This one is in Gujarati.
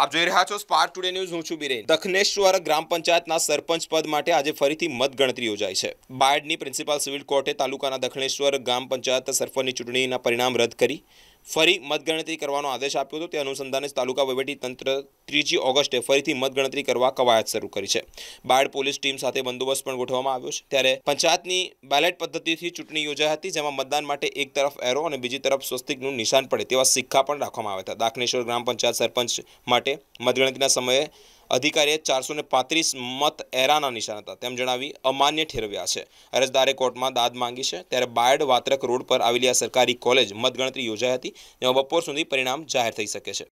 આપ જોઈ રહ્યા છો સ્પાર્ક ટુડે ન્યૂઝ હું છું બિરેન દક્ષિણેશ્વર ગ્રામ પંચાયતના સરપંચ પદ માટે આજે ફરીથી મતગણતરી યોજાઈ છે બાયડની પ્રિન્સિપાલ સિવિલ કોર્ટે તાલુકાના દક્ષિણેશ્વર ગ્રામ પંચાયત સરપંચની ચૂંટણીના પરિણામ રદ કરી ફરી મતગણતરી કરવાનો આદેશ આપ્યો હતો તે અનુસંધાને તાલુકા તંત્ર ત્રીજી ઓગસ્ટે ફરીથી મતગણતરી કરવા કવાયત શરૂ કરી છે બાળ પોલીસ ટીમ સાથે બંદોબસ્ત પણ ગોઠવવામાં આવ્યો છે ત્યારે પંચાયતની બેલેટ પદ્ધતિથી ચૂંટણી યોજાઈ હતી જેમાં મતદાન માટે એક તરફ એરો અને બીજી તરફ સ્વસ્તિકનું નિશાન પડે તેવા સિક્કા પણ રાખવામાં આવ્યા હતા દાખનેશ્વર ગ્રામ પંચાયત સરપંચ માટે મતગણતરીના સમયે અધિકારીએ ચારસો પાંત્રીસ મત એરાના નિશાન હતા તેમ જણાવી અમાન્ય ઠેરવ્યા છે અરજદારે કોર્ટમાં દાદ માંગી છે ત્યારે બાયડ વાત્રક રોડ પર આવેલી આ સરકારી કોલેજ મતગણતરી યોજાઈ હતી જેમાં બપોર સુધી પરિણામ જાહેર થઈ શકે છે